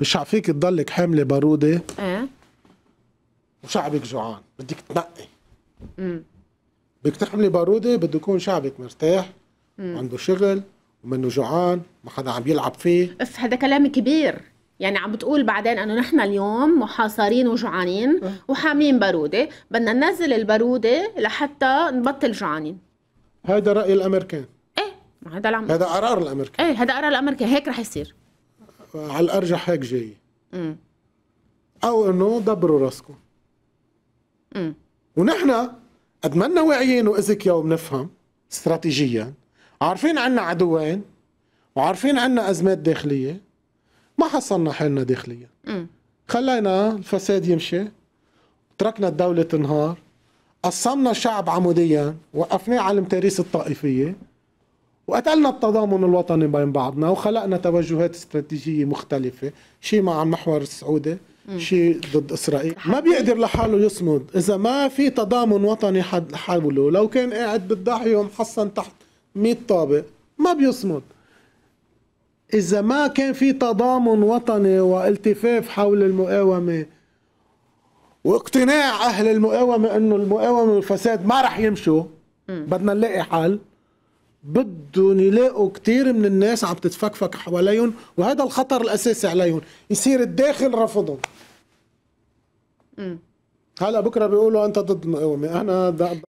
مش عفيك تضلك حامله باروده ايه وشعبك جوعان بدك تنقي امم بدك تحملي باروده بده يكون شعبك مرتاح مم. عنده شغل ومنه جوعان ما حدا عم يلعب فيه اف هذا كلام كبير يعني عم بتقول بعدين انه نحن اليوم محاصرين وجوعانين أه. وحاملين باروده بدنا ننزل الباروده لحتى نبطل جوعانين هذا راي الامريكان ايه هذا العم هذا قرار الامريكان ايه هذا قرار الامريكان هيك رح يصير على الارجح هيك جاي او انه دبروا راسكم ونحن قد ما واعيين واذكياء وبنفهم استراتيجيا عارفين عنا عدوين وعارفين عنا ازمات داخليه ما حصلنا حالنا داخليا خلينا الفساد يمشي تركنا الدوله تنهار قسمنا شعب عموديا وقفناه على المتاريس الطائفيه وقتلنا التضامن الوطني بين بعضنا وخلقنا توجهات استراتيجيه مختلفه شيء مع المحور السعودي شيء ضد اسرائيل ما بيقدر لحاله يصمد اذا ما في تضامن وطني حوله لو كان قاعد بالضاحيه ومحصن تحت 100 طابق ما بيصمد اذا ما كان في تضامن وطني والتفاف حول المقاومه واقتناع اهل المقاومه انه المقاومه والفساد ما رح يمشوا بدنا نلاقي حل بدهم يلاقوا كثير من الناس عم تتفكفك حواليهم وهذا الخطر الاساسي عليهم يصير الداخل رفضهم هلا بكره بيقولوا انت ضد المقاومه انا